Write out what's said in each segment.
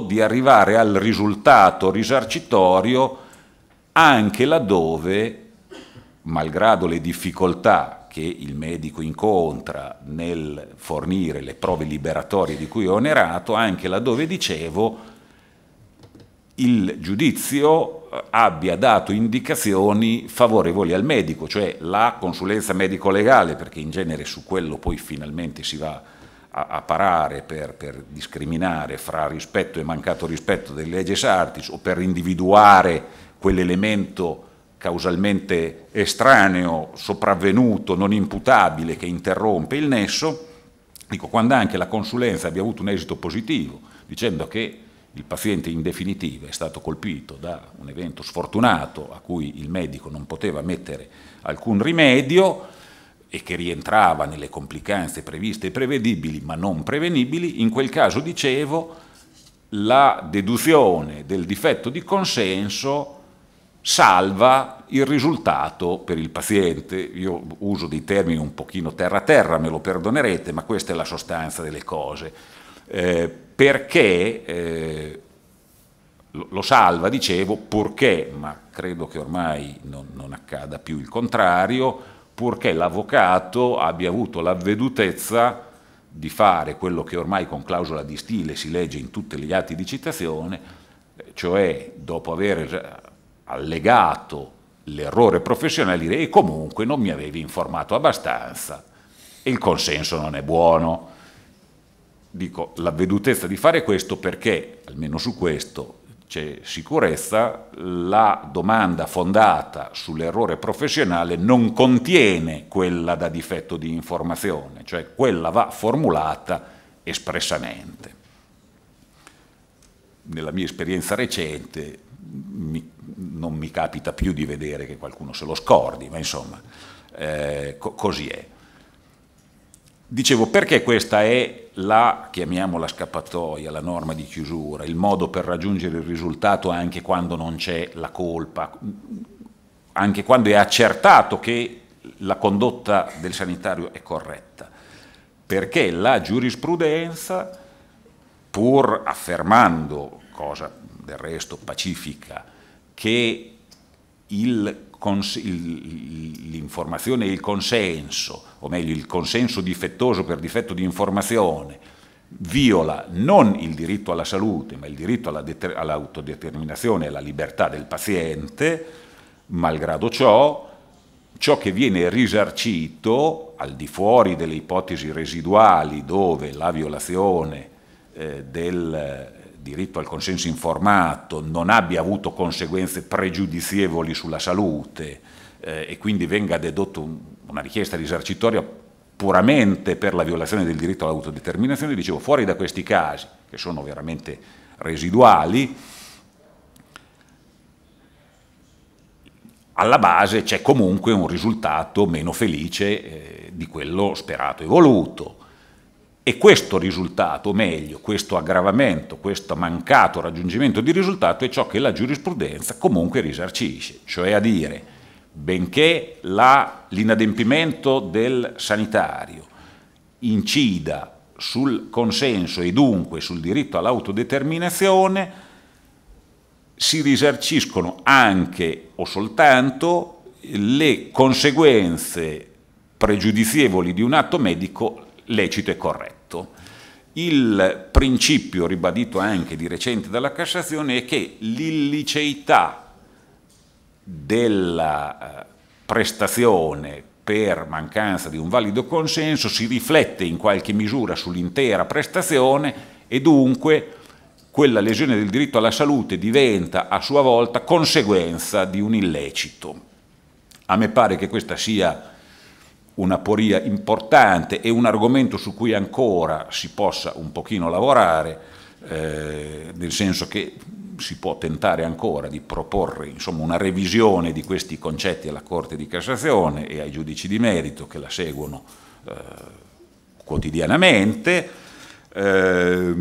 di arrivare al risultato risarcitorio anche laddove, malgrado le difficoltà che il medico incontra nel fornire le prove liberatorie di cui è onerato, anche laddove dicevo il giudizio abbia dato indicazioni favorevoli al medico, cioè la consulenza medico-legale, perché in genere su quello poi finalmente si va a a, a parare per, per, discriminare fra rispetto e mancato rispetto delle leggi sartis o per individuare quell'elemento causalmente estraneo, sopravvenuto, non imputabile che interrompe il nesso, dico quando anche la consulenza abbia avuto un esito positivo, dicendo che il paziente in definitiva è stato colpito da un evento sfortunato a cui il medico non poteva mettere alcun rimedio, e che rientrava nelle complicanze previste e prevedibili ma non prevenibili, in quel caso dicevo la deduzione del difetto di consenso salva il risultato per il paziente. Io uso dei termini un pochino terra-terra, me lo perdonerete, ma questa è la sostanza delle cose. Eh, perché eh, lo salva, dicevo, purché, ma credo che ormai non, non accada più il contrario, purché l'avvocato abbia avuto l'avvedutezza di fare quello che ormai con clausola di stile si legge in tutti gli atti di citazione, cioè dopo aver allegato l'errore professionale dire e comunque non mi avevi informato abbastanza il consenso non è buono. Dico l'avvedutezza di fare questo perché, almeno su questo, c'è sicurezza, la domanda fondata sull'errore professionale non contiene quella da difetto di informazione, cioè quella va formulata espressamente. Nella mia esperienza recente mi, non mi capita più di vedere che qualcuno se lo scordi, ma insomma eh, co così è. Dicevo perché questa è la, chiamiamola scappatoia, la norma di chiusura, il modo per raggiungere il risultato anche quando non c'è la colpa, anche quando è accertato che la condotta del sanitario è corretta, perché la giurisprudenza, pur affermando, cosa del resto pacifica, che il l'informazione e il consenso, o meglio il consenso difettoso per difetto di informazione, viola non il diritto alla salute, ma il diritto all'autodeterminazione e alla libertà del paziente, malgrado ciò, ciò che viene risarcito, al di fuori delle ipotesi residuali dove la violazione eh, del diritto al consenso informato non abbia avuto conseguenze pregiudizievoli sulla salute eh, e quindi venga dedotto un, una richiesta risarcitoria puramente per la violazione del diritto all'autodeterminazione, dicevo, fuori da questi casi, che sono veramente residuali, alla base c'è comunque un risultato meno felice eh, di quello sperato e voluto. E questo risultato, o meglio, questo aggravamento, questo mancato raggiungimento di risultato è ciò che la giurisprudenza comunque risarcisce, cioè a dire, benché l'inadempimento del sanitario incida sul consenso e dunque sul diritto all'autodeterminazione, si risarciscono anche o soltanto le conseguenze pregiudizievoli di un atto medico lecito e corretto. Il principio ribadito anche di recente dalla Cassazione è che l'illiceità della eh, prestazione per mancanza di un valido consenso si riflette in qualche misura sull'intera prestazione e dunque quella lesione del diritto alla salute diventa a sua volta conseguenza di un illecito. A me pare che questa sia una poria importante e un argomento su cui ancora si possa un pochino lavorare, eh, nel senso che si può tentare ancora di proporre insomma, una revisione di questi concetti alla Corte di Cassazione e ai giudici di merito che la seguono eh, quotidianamente, eh,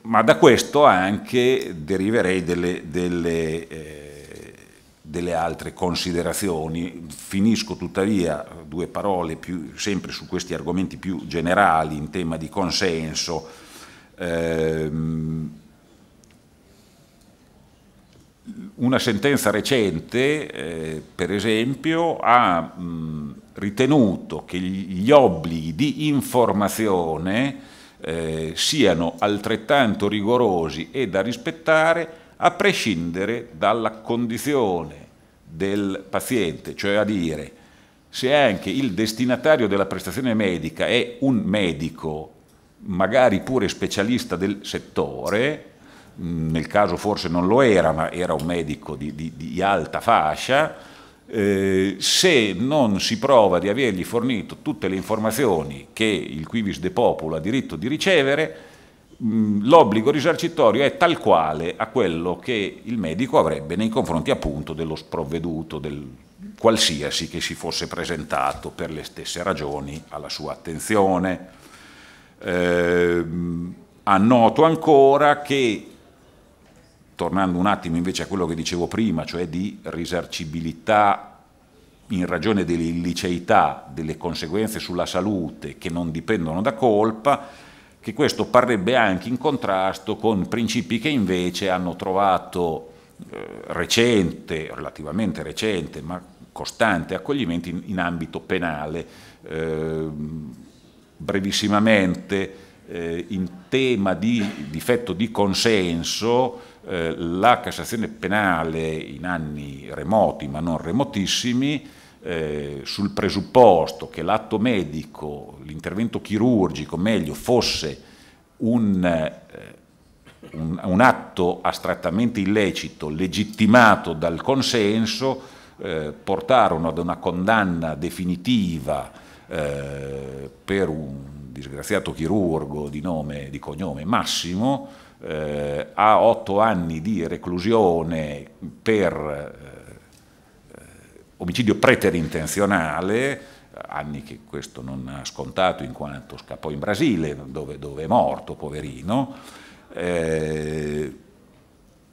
ma da questo anche deriverei delle, delle eh, delle altre considerazioni. Finisco tuttavia due parole più, sempre su questi argomenti più generali in tema di consenso. Ehm, una sentenza recente, eh, per esempio, ha mh, ritenuto che gli obblighi di informazione eh, siano altrettanto rigorosi e da rispettare a prescindere dalla condizione del paziente, cioè a dire se anche il destinatario della prestazione medica è un medico, magari pure specialista del settore, mm, nel caso forse non lo era, ma era un medico di, di, di alta fascia, eh, se non si prova di avergli fornito tutte le informazioni che il Quivis de Popolo ha diritto di ricevere, l'obbligo risarcitorio è tal quale a quello che il medico avrebbe nei confronti appunto dello sprovveduto, del qualsiasi che si fosse presentato per le stesse ragioni alla sua attenzione. Eh, annoto ancora che, tornando un attimo invece a quello che dicevo prima, cioè di risarcibilità in ragione dell'illiceità, delle conseguenze sulla salute che non dipendono da colpa, che questo parrebbe anche in contrasto con principi che invece hanno trovato eh, recente, relativamente recente, ma costante accoglimento in, in ambito penale. Eh, brevissimamente, eh, in tema di difetto di consenso, eh, la Cassazione penale in anni remoti ma non remotissimi eh, sul presupposto che l'atto medico, l'intervento chirurgico meglio, fosse un, eh, un, un atto astrattamente illecito, legittimato dal consenso, eh, portarono ad una condanna definitiva eh, per un disgraziato chirurgo di, nome, di cognome Massimo eh, a otto anni di reclusione per eh, omicidio preterintenzionale, anni che questo non ha scontato in quanto scappò in Brasile dove, dove è morto, poverino. Eh,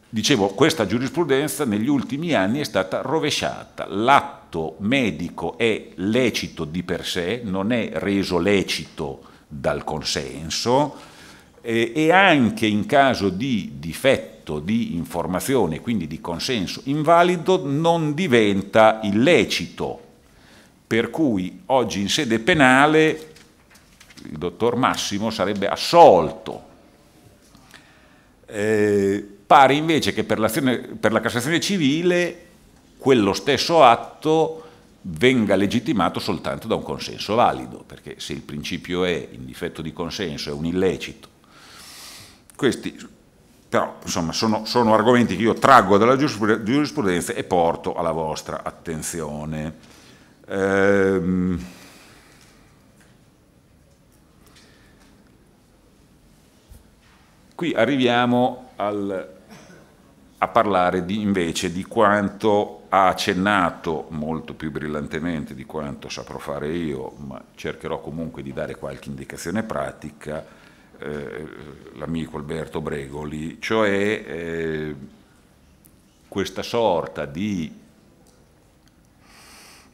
dicevo, questa giurisprudenza negli ultimi anni è stata rovesciata. L'atto medico è lecito di per sé, non è reso lecito dal consenso eh, e anche in caso di difetto trasmetto di informazione, quindi di consenso invalido, non diventa illecito. Per cui oggi in sede penale il dottor Massimo sarebbe assolto. Eh, pare invece che per, per la Cassazione civile quello stesso atto venga legittimato soltanto da un consenso valido, perché se il principio è in difetto di consenso è un illecito, questi però insomma sono, sono argomenti che io traggo dalla giurisprudenza e porto alla vostra attenzione. Ehm, qui arriviamo al, a parlare di, invece di quanto ha accennato molto più brillantemente di quanto saprò fare io, ma cercherò comunque di dare qualche indicazione pratica, eh, l'amico Alberto Bregoli, cioè eh, questa sorta di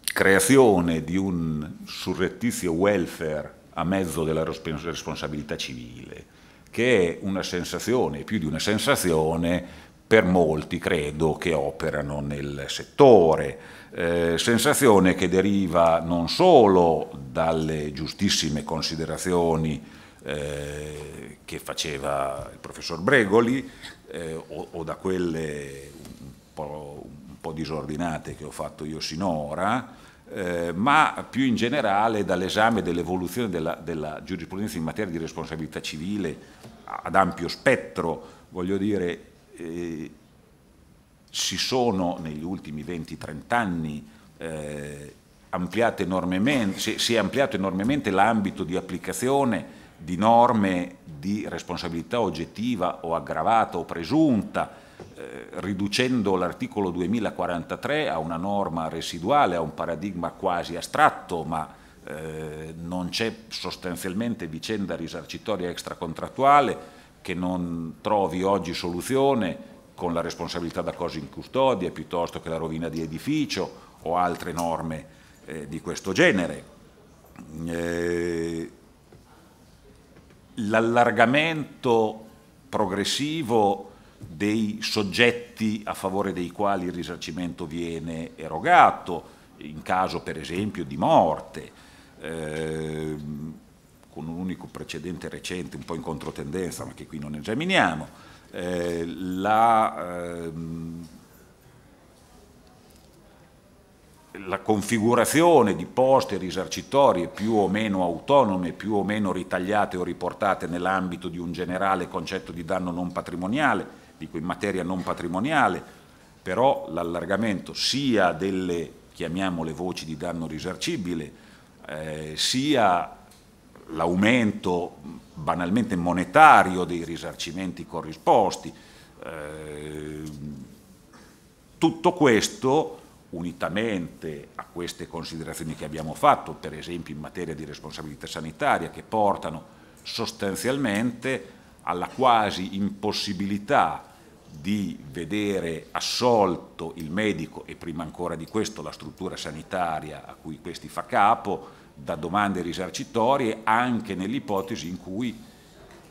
creazione di un surrettizio welfare a mezzo della responsabilità civile, che è una sensazione, più di una sensazione, per molti credo che operano nel settore, eh, sensazione che deriva non solo dalle giustissime considerazioni eh, che faceva il professor Bregoli eh, o, o, da quelle un po', un po', disordinate che ho fatto io sinora, eh, ma più in generale dall'esame dell'evoluzione della, della, giurisprudenza in materia di responsabilità civile ad ampio spettro, voglio dire, eh, si sono negli ultimi 20-30 anni eh, ampliate enormemente, si, si è ampliato enormemente l'ambito di applicazione di norme di responsabilità oggettiva o aggravata o presunta, eh, riducendo l'articolo 2043 a una norma residuale, a un paradigma quasi astratto, ma eh, non c'è sostanzialmente vicenda risarcitoria extracontrattuale che non trovi oggi soluzione con la responsabilità da cosa in custodia piuttosto che la rovina di edificio o altre norme eh, di questo genere. Eh, l'allargamento progressivo dei soggetti a favore dei quali il risarcimento viene erogato, in caso per esempio di morte, eh, con un unico precedente recente un po' in controtendenza, ma che qui non esaminiamo, eh, la, ehm, la configurazione di poste risarcitorie più o meno autonome, più o meno ritagliate o riportate nell'ambito di un generale concetto di danno non patrimoniale, dico in materia non patrimoniale, però l'allargamento sia delle, chiamiamole voci di danno risarcibile, eh, sia l'aumento banalmente monetario dei risarcimenti corrisposti, eh, tutto questo unitamente a queste considerazioni che abbiamo fatto, per esempio in materia di responsabilità sanitaria, che portano sostanzialmente alla quasi impossibilità di vedere assolto il medico e prima ancora di questo la struttura sanitaria a cui questi fa capo da domande risarcitorie anche nell'ipotesi in cui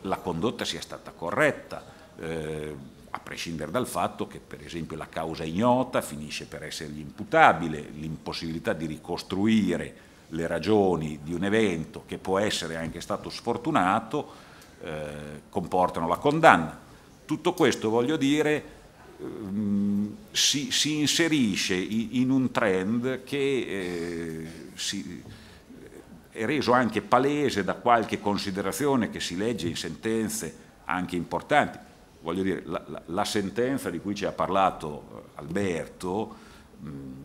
la condotta sia stata corretta. Eh, a prescindere dal fatto che per esempio la causa ignota finisce per essergli imputabile, l'impossibilità di ricostruire le ragioni di un evento che può essere anche stato sfortunato eh, comportano la condanna. Tutto questo, voglio dire, ehm, si, si, inserisce in un trend che eh, si, è reso anche palese da qualche considerazione che si legge in sentenze anche importanti, voglio dire, la, la, la sentenza di cui ci ha parlato eh, Alberto mh, mm,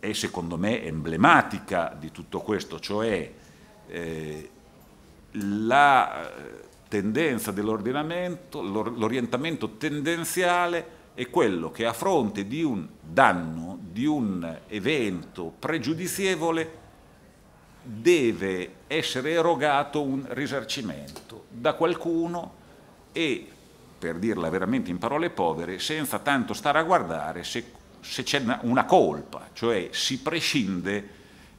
è secondo me emblematica di tutto questo, cioè eh, la eh, tendenza dell'ordinamento, l'orientamento tendenziale è quello che a fronte di un danno, di un evento pregiudizievole, deve essere erogato un risarcimento da qualcuno e per dirla veramente in parole povere, senza tanto stare a guardare se, se c'è una colpa, cioè si prescinde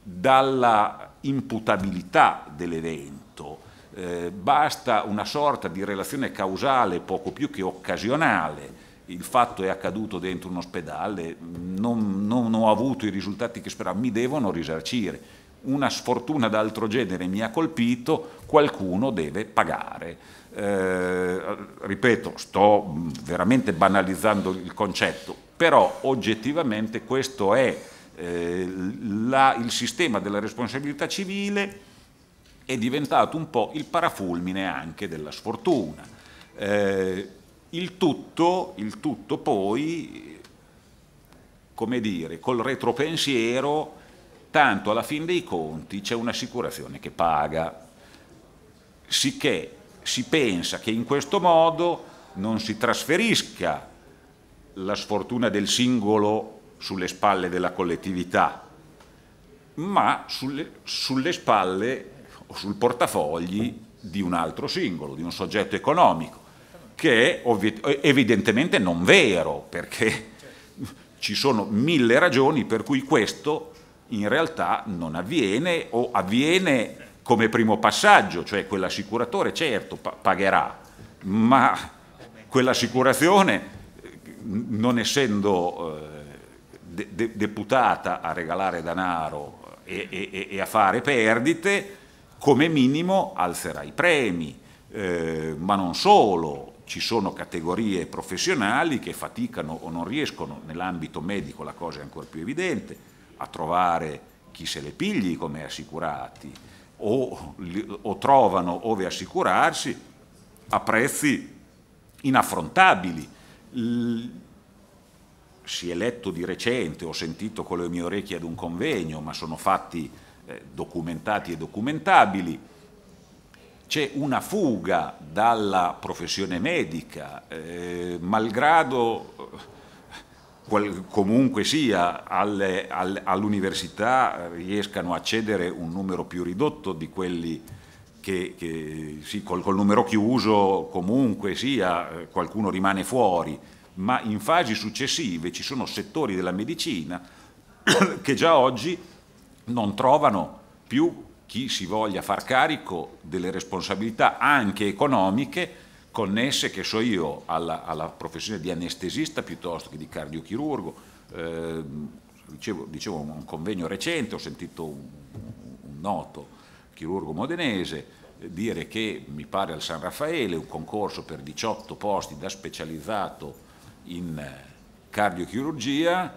dalla imputabilità dell'evento, eh, basta una sorta di relazione causale poco più che occasionale il fatto è accaduto dentro un ospedale, non, non, ho avuto i risultati che speravo, mi devono risarcire. Una sfortuna d'altro genere mi ha colpito, qualcuno deve pagare. Eh, ripeto, sto veramente banalizzando il concetto, però oggettivamente questo è eh, la, il sistema della responsabilità civile è diventato un po' il parafulmine anche della sfortuna. Eh, il, tutto, il tutto poi, come dire, col retropensiero, tanto alla fin dei conti c'è un'assicurazione che paga, sicché si pensa che in questo modo non si trasferisca la sfortuna del singolo sulle spalle della collettività, ma sulle, sulle spalle o sul portafogli di un altro singolo, di un soggetto economico, che è evidentemente non vero, perché ci sono mille ragioni per cui questo in realtà non avviene o avviene come primo passaggio, cioè quell'assicuratore certo pagherà, ma quell'assicurazione non essendo eh, de de deputata a regalare denaro e, e, e, a fare perdite, come minimo alzerà i premi, eh, ma non solo, ci sono categorie professionali che faticano o non riescono, nell'ambito medico la cosa è ancora più evidente, a trovare chi se le pigli come assicurati, o, o trovano ove assicurarsi a prezzi inaffrontabili. L si è letto di recente, ho sentito con le mie orecchie ad un convegno, ma sono fatti eh, documentati e documentabili. C'è una fuga dalla professione medica, eh, malgrado comunque sia all'università riescano a cedere un numero più ridotto di quelli che, che sì, col, col, numero chiuso comunque sia qualcuno rimane fuori, ma in fasi successive ci sono settori della medicina che già oggi non trovano più chi si voglia far carico delle responsabilità anche economiche connesse, che so io, alla, alla professione di anestesista piuttosto che di cardiochirurgo. Eh, dicevo, dicevo, un convegno recente, ho sentito un, un noto chirurgo modenese eh, dire che mi pare al San Raffaele un concorso per 18 posti da specializzato in eh, cardiochirurgia,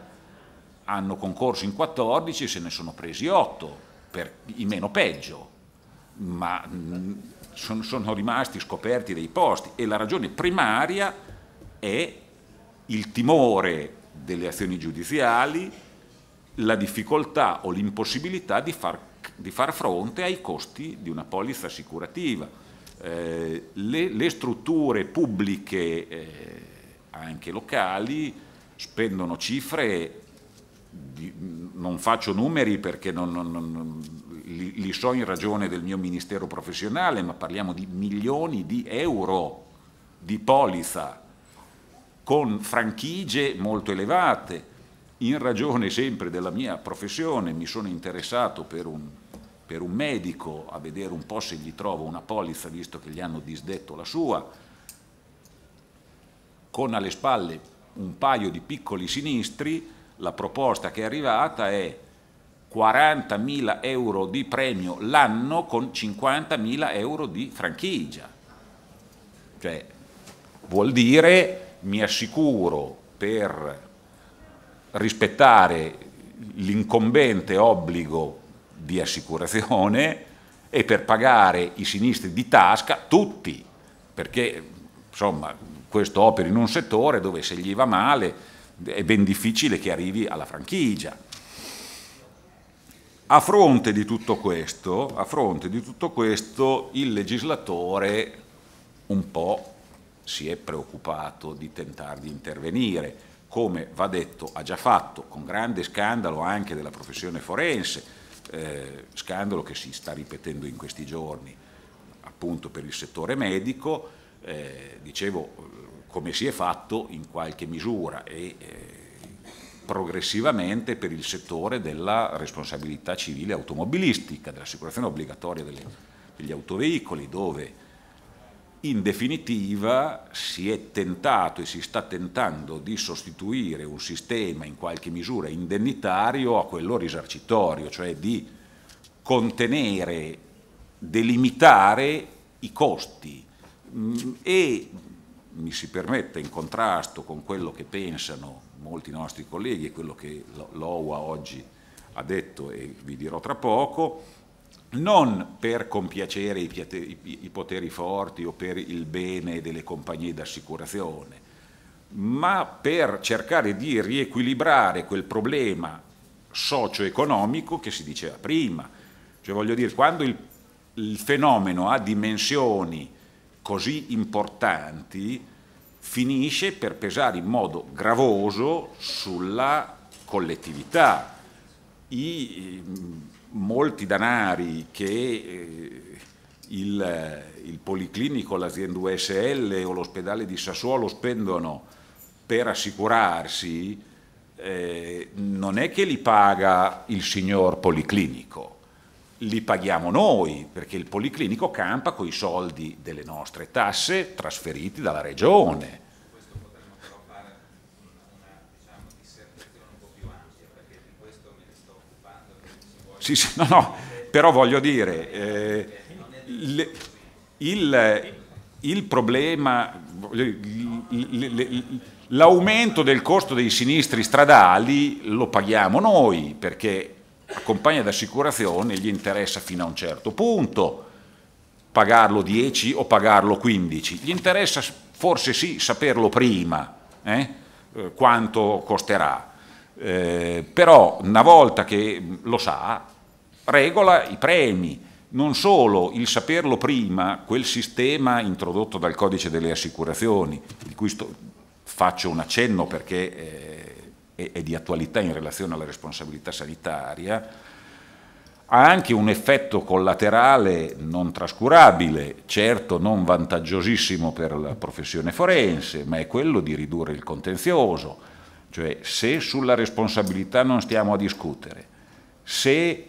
hanno concorso in 14 e se ne sono presi 8, per, in meno peggio, ma mm, sono, sono rimasti scoperti dei posti e la ragione primaria è il timore delle azioni giudiziali, la difficoltà o l'impossibilità di far, di far, fronte ai costi di una polizza assicurativa. Eh, le, le, strutture pubbliche, eh, anche locali, spendono cifre, di, non faccio numeri perché non, non, non li, li so in ragione del mio ministero professionale, ma parliamo di milioni di euro di polizza con franchigie molto elevate. In ragione sempre della mia professione mi sono interessato per un, per un medico a vedere un po' se gli trovo una polizza visto che gli hanno disdetto la sua, con alle spalle un paio di piccoli sinistri, la proposta che è arrivata è 40.000 euro di premio l'anno con 50.000 euro di franchigia. Cioè, vuol dire mi assicuro per rispettare l'incombente obbligo di assicurazione e per pagare i sinistri di tasca tutti, perché insomma questo opera in un settore dove se gli va male è ben difficile che arrivi alla franchigia. A fronte di tutto questo, di tutto questo il legislatore un po' si è preoccupato di tentare di intervenire, come va detto ha già fatto con grande scandalo anche della professione forense, eh, scandalo che si sta ripetendo in questi giorni appunto per il settore medico, eh, dicevo eh, come si è fatto in qualche misura e eh, progressivamente per il settore della responsabilità civile automobilistica, dell'assicurazione obbligatoria delle, degli autoveicoli, dove in definitiva si è tentato e si sta tentando di sostituire un sistema in qualche misura indennitario a quello risarcitorio, cioè di contenere, delimitare i costi mm, e mi si permette in contrasto con quello che pensano molti nostri colleghi e quello che l'OUA oggi ha detto e vi dirò tra poco, non per compiacere i, poteri forti o per il bene delle compagnie d'assicurazione, ma per cercare di riequilibrare quel problema socio-economico che si diceva prima. Cioè voglio dire, quando il, il fenomeno ha dimensioni così importanti, finisce per pesare in modo gravoso sulla collettività. I, mm, molti danari che eh, il, il, Policlinico, l'azienda USL o l'ospedale di Sassuolo spendono per assicurarsi, eh, non è che li paga il signor Policlinico, li paghiamo noi, perché il Policlinico campa con i soldi delle nostre tasse trasferiti dalla Regione. Diciamo, sì, sì, no, no, però voglio dire, eh, il, il, problema, l'aumento del costo dei sinistri stradali lo paghiamo noi, perché la compagnia d'assicurazione gli interessa fino a un certo punto pagarlo 10 o pagarlo 15, gli interessa forse sì saperlo prima eh, eh? quanto costerà, eh, però una volta che lo sa regola i premi, non solo il saperlo prima, quel sistema introdotto dal codice delle assicurazioni, di cui sto, faccio un accenno perché... Eh, e, e di attualità in relazione alla responsabilità sanitaria, ha anche un effetto collaterale non trascurabile, certo non vantaggiosissimo per la professione forense, ma è quello di ridurre il contenzioso, cioè se sulla responsabilità non stiamo a discutere, se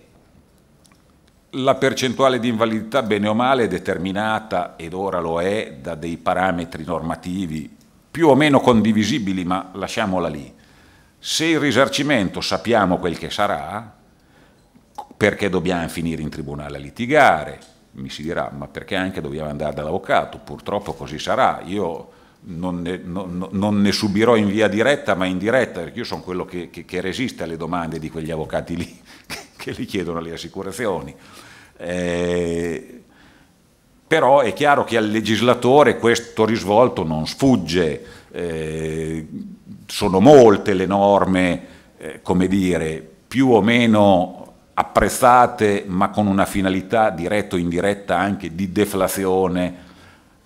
la percentuale di invalidità bene o male è determinata, ed ora lo è, da dei parametri normativi più o meno condivisibili, ma lasciamola lì, se il risarcimento sappiamo quel che sarà, perché dobbiamo finire in tribunale a litigare? Mi si dirà, ma perché anche dobbiamo andare dall'avvocato? Purtroppo così sarà. Io non ne, non, non ne, subirò in via diretta, ma indiretta, perché io sono quello che, che, che resiste alle domande di quegli avvocati lì che, gli chiedono le assicurazioni. Eh, però è chiaro che al legislatore questo risvolto non sfugge eh, sono molte le norme, eh, come dire, più o meno apprezzate, ma con una finalità diretta o indiretta anche di deflazione,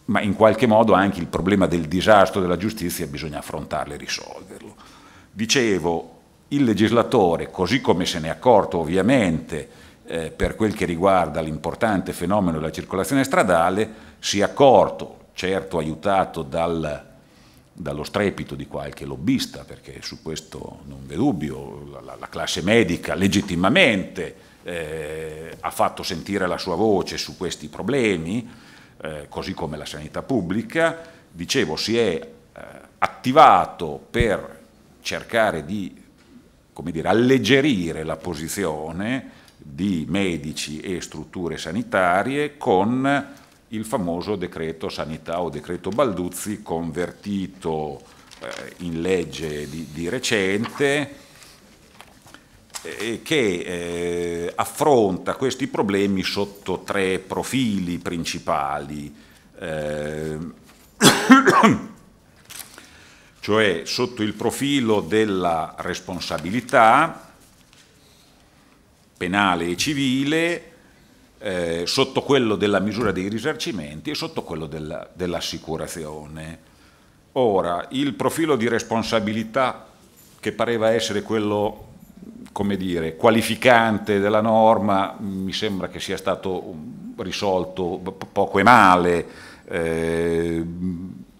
ma in qualche modo anche il problema del disastro della giustizia bisogna affrontarlo e risolverlo. Dicevo, il legislatore, così come se ne è accorto ovviamente eh, per quel che riguarda l'importante fenomeno della circolazione stradale, si è accorto, certo aiutato dal dallo strepito di qualche lobbista, perché su questo non v'è dubbio, la, la classe medica legittimamente eh, ha fatto sentire la sua voce su questi problemi, eh, così come la sanità pubblica, dicevo si è eh, attivato per cercare di dire, alleggerire la posizione di medici e strutture sanitarie con il famoso decreto sanità o decreto Balduzzi convertito eh, in legge di, di recente eh, che eh, affronta questi problemi sotto tre profili principali, eh, cioè sotto il profilo della responsabilità penale e civile, eh, sotto quello della misura dei risarcimenti e sotto quello della, dell'assicurazione. Ora, il profilo di responsabilità che pareva essere quello come dire, qualificante della norma mi sembra che sia stato mm, risolto poco e male. Eh,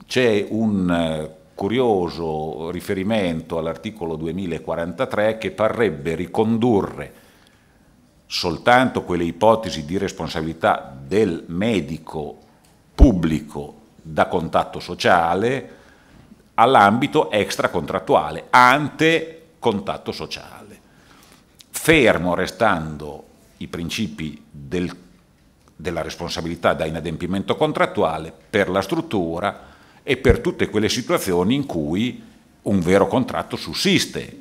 c'è un eh, curioso riferimento all'articolo 2043 che parrebbe ricondurre soltanto quelle ipotesi di responsabilità del medico pubblico da contatto sociale all'ambito extracontrattuale, ante contatto sociale. Fermo restando i principi del, della responsabilità da inadempimento contrattuale per la struttura e per tutte quelle situazioni in cui un vero contratto sussiste,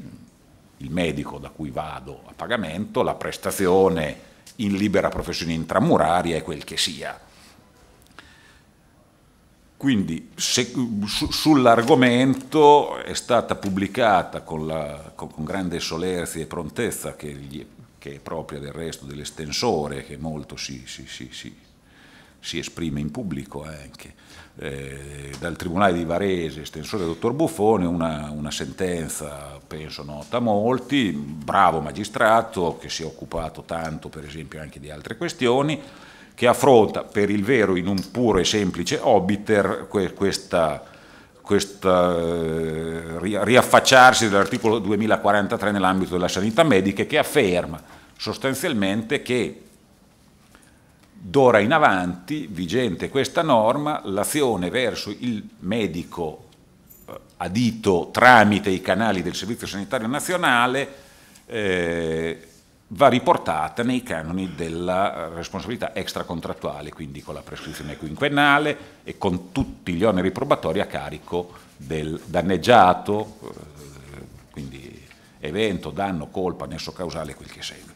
il medico da cui vado a pagamento, la prestazione in libera professione intramuraria e quel che sia. Quindi se, su, sull'argomento è stata pubblicata con, la, con, con grande solerzia e prontezza che, gli, che, è propria del resto dell'estensore, che molto si, si, si, si esprime in pubblico eh, anche, eh, dal Tribunale di Varese, estensore del dottor Buffone, una, una, sentenza, penso nota a molti, bravo magistrato che si è occupato tanto per esempio anche di altre questioni, che affronta per il vero in un puro e semplice obiter que questa, questa eh, riaffacciarsi dell'articolo 2043 nell'ambito della sanità medica che afferma sostanzialmente che D'ora in avanti, vigente questa norma, l'azione verso il medico eh, adito tramite i canali del Servizio Sanitario Nazionale eh, va riportata nei canoni della responsabilità extracontrattuale, quindi con la prescrizione quinquennale e con tutti gli oneri probatori a carico del danneggiato, eh, quindi evento, danno, colpa, nesso causale, quel che segue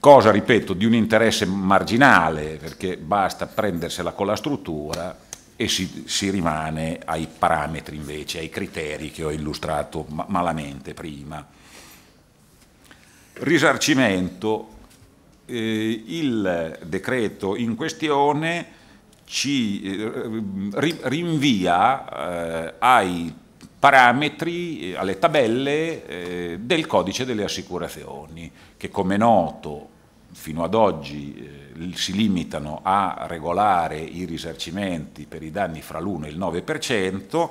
cosa, ripeto, di un interesse marginale, perché basta prendersela con la struttura e si, si rimane ai parametri invece, ai criteri che ho illustrato malamente prima. Risarcimento. Eh, il decreto in questione ci eh, rinvia eh, ai parametri, eh, alle tabelle eh, del codice delle assicurazioni, che come noto fino ad oggi eh, si limitano a regolare i risarcimenti per i danni fra l'1 e il 9%,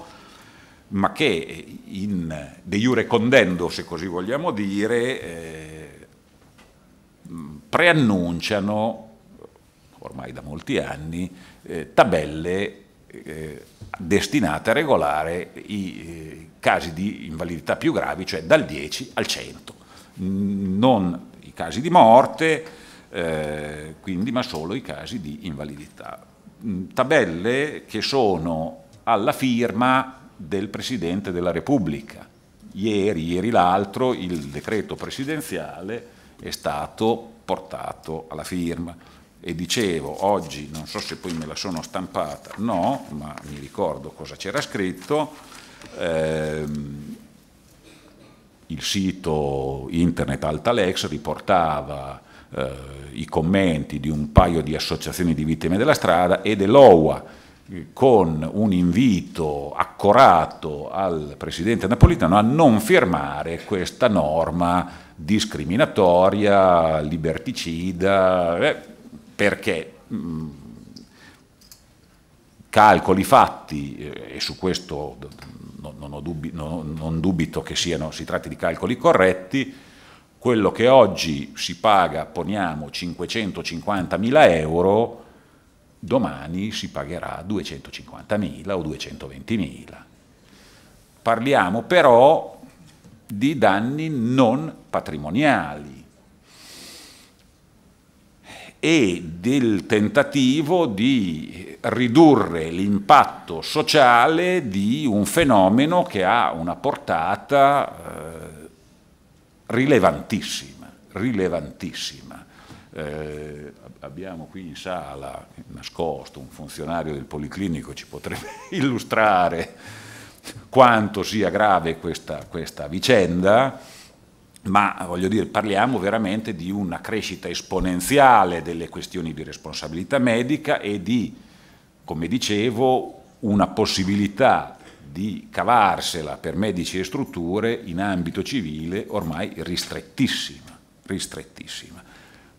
ma che eh, in, de jure condendo, se così vogliamo dire, eh, preannunciano, ormai da molti anni, eh, tabelle destinate a regolare i eh, casi di invalidità più gravi, cioè dal 10 al 100, mm, non i casi di morte, eh, quindi, ma solo i casi di invalidità. Mm, tabelle che sono alla firma del Presidente della Repubblica. Ieri, ieri l'altro, il decreto presidenziale è stato portato alla firma e dicevo oggi, non so se poi me la sono stampata, no, ma mi ricordo cosa c'era scritto, ehm, il sito internet Altalex riportava eh, i commenti di un paio di associazioni di vittime della strada e dell'OUA con un invito accorato al presidente napolitano a non firmare questa norma discriminatoria, liberticida. Eh, perché mm, calcoli fatti, eh, e su questo non, dubbi, non, non dubito che siano, si tratti di calcoli corretti, quello che oggi si paga, poniamo 550.000 euro, domani si pagherà 250.000 o 220.000. Parliamo però di danni non patrimoniali, e del tentativo di ridurre l'impatto sociale di un fenomeno che ha una portata eh, rilevantissima, rilevantissima. Eh, abbiamo qui in sala nascosto un funzionario del Policlinico, ci potrebbe illustrare quanto sia grave questa, questa vicenda ma voglio dire, parliamo veramente di una crescita esponenziale delle questioni di responsabilità medica e di, come dicevo, una possibilità di cavarsela per medici e strutture in ambito civile ormai ristrettissima, ristrettissima,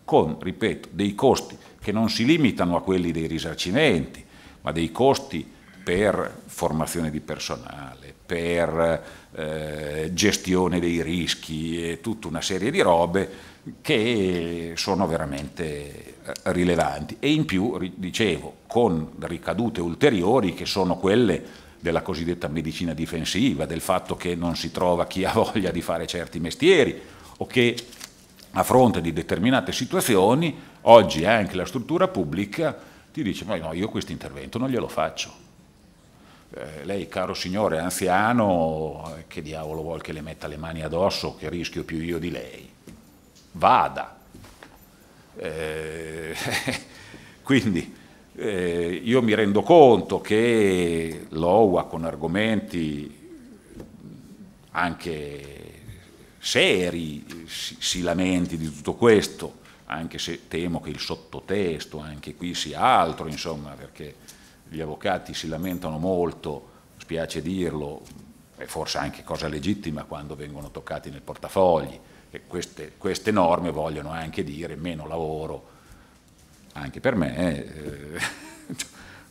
con, ripeto, dei costi che non si limitano a quelli dei risarcimenti, ma dei costi per formazione di personale, per eh, gestione dei rischi e tutta una serie di robe che sono veramente eh, rilevanti. E in più, dicevo, con ricadute ulteriori che sono quelle della cosiddetta medicina difensiva, del fatto che non si trova chi ha voglia di fare certi mestieri o che a fronte di determinate situazioni oggi anche la struttura pubblica ti dice ma no, io questo intervento non glielo faccio eh, lei, caro signore anziano, eh, che diavolo vuol che le metta le mani addosso, che rischio più io di lei? Vada. Eh, quindi eh, io mi rendo conto che l'OUA con argomenti anche seri si, si lamenti di tutto questo, anche se temo che il sottotesto anche qui sia altro, insomma, perché gli avvocati si lamentano molto, spiace dirlo, è forse anche cosa legittima quando vengono toccati nel portafogli, e queste, queste norme vogliono anche dire meno lavoro, anche per me. Eh,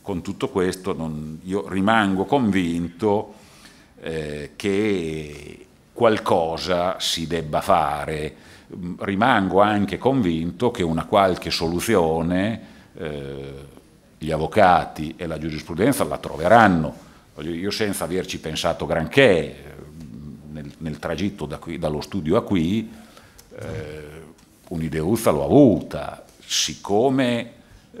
con tutto questo non, io rimango convinto eh, che qualcosa si debba fare, rimango anche convinto che una qualche soluzione eh, gli avvocati e la giurisprudenza la troveranno. Io senza averci pensato granché eh, nel, nel tragitto da qui, dallo studio a qui, eh, un'ideuzza l'ho avuta, siccome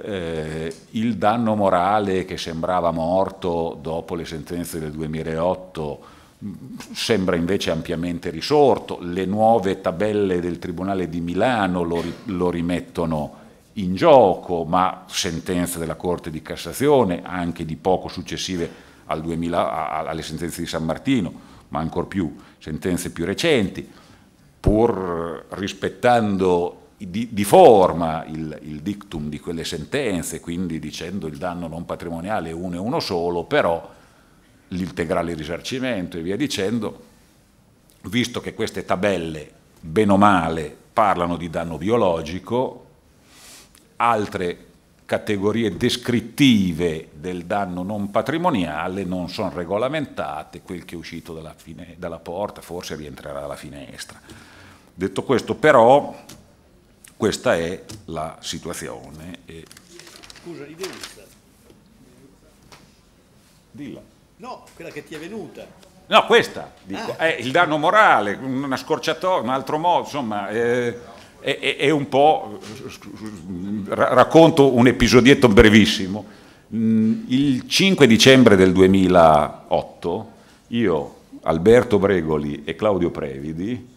eh, il danno morale che sembrava morto dopo le sentenze del 2008 mm, sembra invece ampiamente risorto, le nuove tabelle del Tribunale di Milano lo, lo rimettono in gioco, ma sentenze della Corte di Cassazione, anche di poco successive al 2000, alle sentenze di San Martino, ma ancor più sentenze più recenti, pur rispettando di, di forma il, il, dictum di quelle sentenze, quindi dicendo il danno non patrimoniale è uno e uno solo, però l'integrale risarcimento e via dicendo, visto che queste tabelle, bene o male, parlano di danno biologico, altre categorie descrittive del danno non patrimoniale non sono regolamentate, quel che è uscito dalla, fine, dalla porta forse rientrerà dalla finestra. Detto questo però questa è la situazione. E... Scusa, l'idealista. Dilla. No, quella che ti è venuta. No, questa, dico, ah. è eh, il danno morale, una scorciatoia, un altro modo, insomma... Eh e, e un po', racconto un episodietto brevissimo, mm, il 5 dicembre del 2008 io, Alberto Bregoli e Claudio Previdi,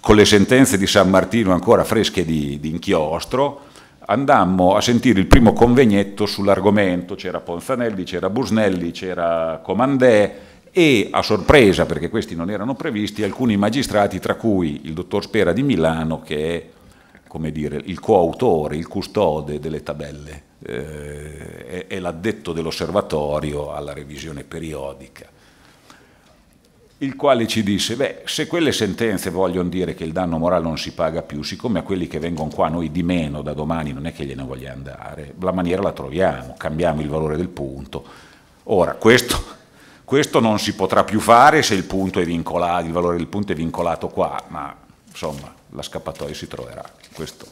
con le sentenze di San Martino ancora fresche di, di inchiostro, andammo a sentire il primo convegnetto sull'argomento, c'era Ponzanelli, c'era Busnelli, c'era Comandè, e a sorpresa, perché questi non erano previsti, alcuni magistrati, tra cui il dottor Spera di Milano, che è come dire, il coautore, il custode delle tabelle, eh, è, è l'addetto dell'osservatorio alla revisione periodica il quale ci disse, beh, se quelle sentenze vogliono dire che il danno morale non si paga più, siccome a quelli che vengono qua noi di meno da domani non è che gliene voglia andare, la maniera la troviamo, cambiamo il valore del punto. Ora, questo questo non si potrà più fare se il, punto è vincolato, il valore del punto è vincolato qua, ma insomma la scappatoia si troverà. Questo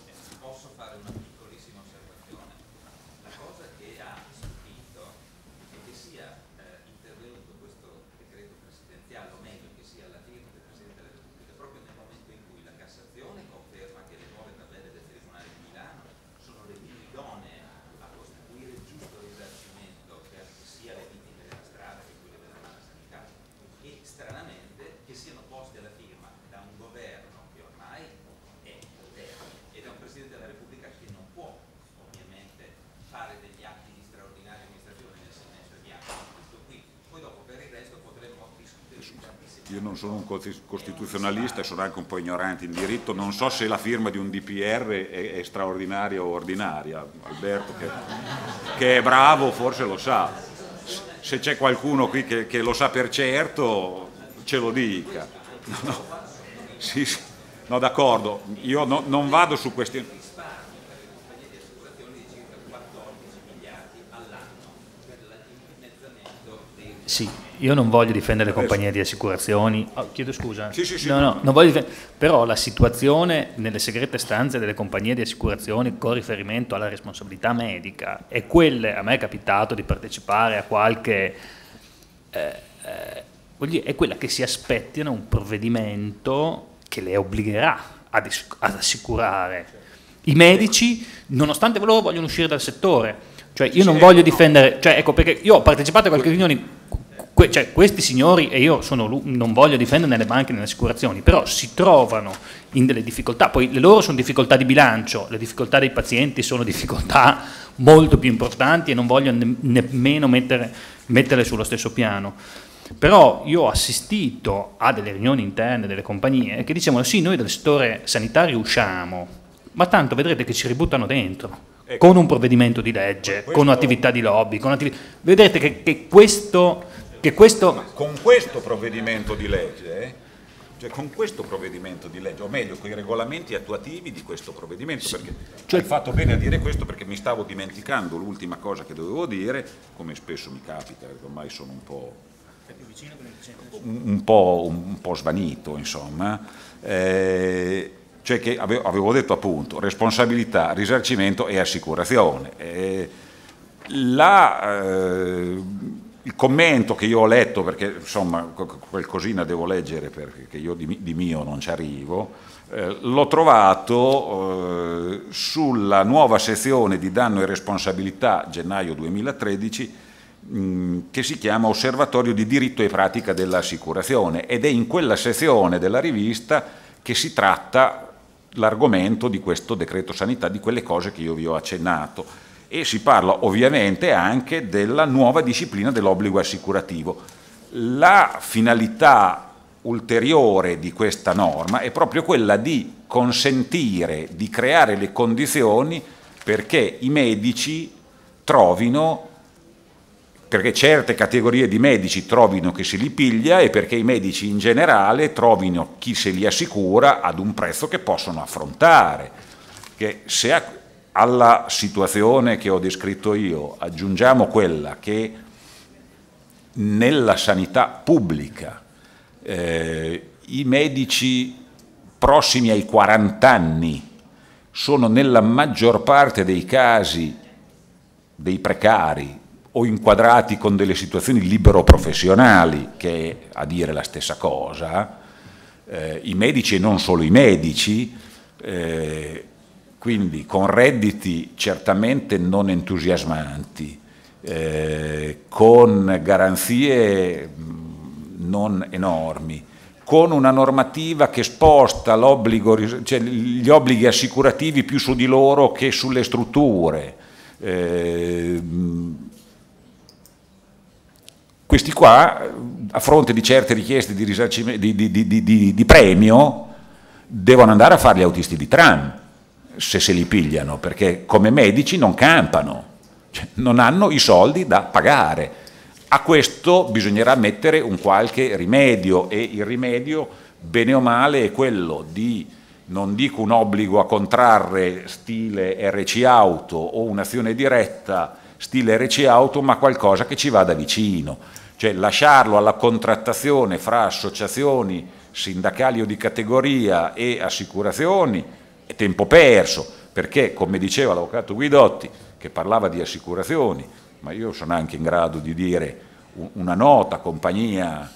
un costituzionalista e sono anche un po' ignorante in diritto, non so se la firma di un DPR è, è straordinaria o ordinaria, Alberto che, che, è bravo forse lo sa, se c'è qualcuno qui che, che, lo sa per certo ce lo dica. No, no. Sì, sì. no d'accordo, io no, non vado su questi... Sì, io non voglio difendere le compagnie di assicurazioni, oh, chiedo scusa, sì, sì, sì. No, no, non voglio difendere, però la situazione nelle segrete stanze delle compagnie di assicurazioni con riferimento alla responsabilità medica è quella, a me è capitato di partecipare a qualche... Eh, eh, dire, è quella che si aspettano un provvedimento che le obbligherà ad, ad assicurare. I medici, nonostante loro vogliono uscire dal settore, cioè io non voglio eh, difendere, cioè ecco perché io ho partecipato a qualche riunione Que cioè, questi signori, e io sono, non voglio difendere le banche e le assicurazioni, però si trovano in delle difficoltà, poi le loro sono difficoltà di bilancio, le difficoltà dei pazienti sono difficoltà molto più importanti e non voglio ne nemmeno mettere, metterle sullo stesso piano. Però io ho assistito a delle riunioni interne delle compagnie che dicevano sì, noi del settore sanitario usciamo, ma tanto vedrete che ci ributtano dentro. Ecco. Con un provvedimento di legge, questo... con attività di lobby, con attività... vedrete che, che questo che questo... Con questo provvedimento di legge... Eh, cioè, con questo provvedimento di legge, o meglio con i regolamenti attuativi di questo provvedimento, sì. perché cioè, hai fatto bene a dire questo perché mi stavo dimenticando l'ultima cosa che dovevo dire, come spesso mi capita, perché ormai sono un po', un po', un po svanito, insomma, eh, cioè che avevo, detto appunto responsabilità, risarcimento e assicurazione. Eh, la, eh, il commento che io ho letto, perché insomma qualcosina devo leggere perché io di, mio non ci arrivo, eh, l'ho trovato eh, sulla nuova sezione di danno e responsabilità gennaio 2013 mm, che si chiama Osservatorio di diritto e pratica dell'assicurazione ed è in quella sezione della rivista che si tratta l'argomento di questo decreto sanità, di quelle cose che io vi ho accennato e si parla ovviamente anche della nuova disciplina dell'obbligo assicurativo. La finalità ulteriore di questa norma è proprio quella di consentire di creare le condizioni perché i medici trovino perché certe categorie di medici trovino che se li piglia e perché i medici in generale trovino chi se li assicura ad un prezzo che possono affrontare. Che se alla situazione che ho descritto io aggiungiamo quella che nella sanità pubblica eh, i medici prossimi ai 40 anni sono nella maggior parte dei casi dei precari o inquadrati con delle situazioni libero-professionali, che è a dire la stessa cosa, eh, i medici e non solo i medici, eh, quindi con redditi certamente non entusiasmanti, eh, con garanzie mm, non enormi, con una normativa che sposta cioè gli obblighi assicurativi più su di loro che sulle strutture. Eh, mm, questi qua, a fronte di certe richieste di, di, di, di premio, devono andare a fare gli autisti di tram se se li pigliano, perché come medici non campano, cioè non hanno i soldi da pagare. A questo bisognerà mettere un qualche rimedio e il rimedio, bene o male, è quello di, non dico un obbligo a contrarre stile RC auto o un'azione diretta stile RC auto, ma qualcosa che ci vada vicino, cioè lasciarlo alla contrattazione fra associazioni sindacali o di categoria e assicurazioni, è tempo perso, perché come diceva l'avvocato Guidotti, che parlava di assicurazioni, ma io sono anche in grado di dire una nota compagnia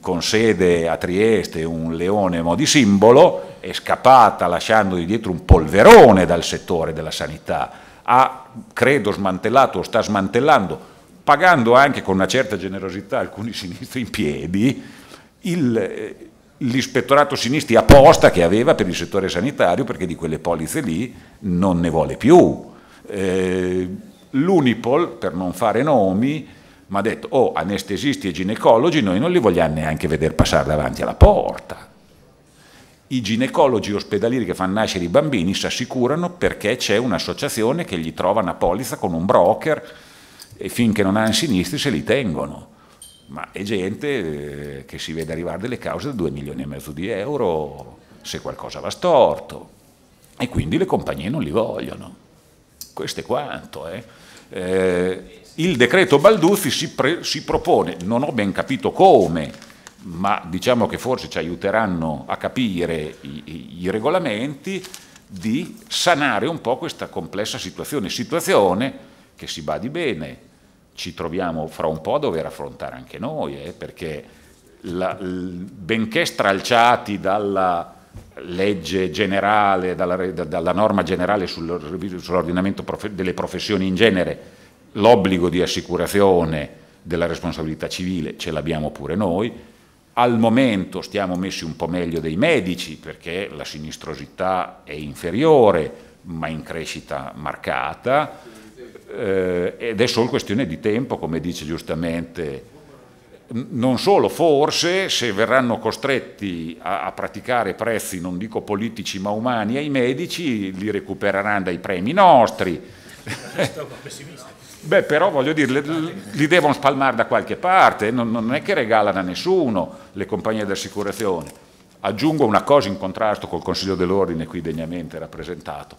con sede a Trieste, un leone mo di simbolo, è scappata lasciando di dietro un polverone dal settore della sanità, ha credo smantellato o sta smantellando, pagando anche con una certa generosità alcuni sinistri in piedi, il, eh, l'ispettorato sinistri apposta che aveva per il settore sanitario perché di quelle polizze lì non ne vuole più. Eh, L'Unipol, per non fare nomi, mi ha detto oh anestesisti e ginecologi noi non li vogliamo neanche vedere passare davanti alla porta. I ginecologi ospedalieri che fanno nascere i bambini si assicurano perché c'è un'associazione che gli trova una polizza con un broker e finché non hanno sinistri se li tengono ma è gente eh, che si vede arrivare delle cause da 2 milioni e mezzo di euro se qualcosa va storto e quindi le compagnie non li vogliono. Questo è quanto. Eh. Eh, il decreto Balduzzi si, pre, si propone, non ho ben capito come, ma diciamo che forse ci aiuteranno a capire i, i, i regolamenti, di sanare un po' questa complessa situazione, situazione che si badi bene, ci troviamo fra un po' a dover affrontare anche noi, eh, perché la, benché stralciati dalla legge generale, dalla, dalla norma generale sul, sull'ordinamento profe, delle professioni in genere, l'obbligo di assicurazione della responsabilità civile ce l'abbiamo pure noi, al momento stiamo messi un po' meglio dei medici perché la sinistrosità è inferiore ma in crescita marcata, eh, ed è solo questione di tempo, come dice giustamente. Non solo, forse se verranno costretti a, a praticare prezzi, non dico politici ma umani, ai medici, li recupereranno dai premi nostri. Beh, però voglio dire, li devono spalmare da qualche parte, non, non è che regalano a nessuno le compagnie di assicurazione. Aggiungo una cosa in contrasto col Consiglio dell'Ordine qui degnamente rappresentato.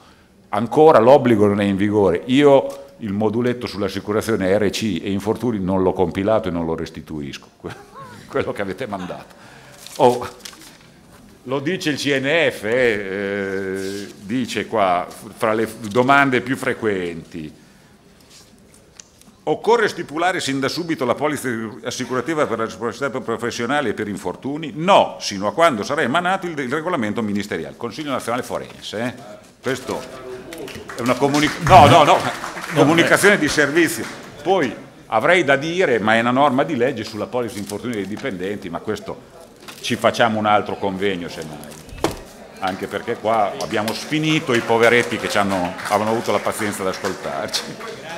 Ancora l'obbligo non è in vigore. Io il moduletto sull'assicurazione RC e infortuni non l'ho compilato e non lo restituisco, quello che avete mandato. Oh, lo dice il CNF, eh, eh, dice qua, fra le domande più frequenti, occorre stipulare sin da subito la polizza assicurativa per la responsabilità professionale e per infortuni? No, sino a quando sarà emanato il, regolamento ministeriale, Consiglio Nazionale Forense. Eh. Questo è una comunicazione. No, no, no, comunicazione di servizio. Poi avrei da dire, ma è una norma di legge sulla polizia infortuni dei dipendenti, ma questo ci facciamo un altro convegno semmai. Anche perché qua abbiamo sfinito i poveretti che hanno, avevano avuto la pazienza di ascoltarci.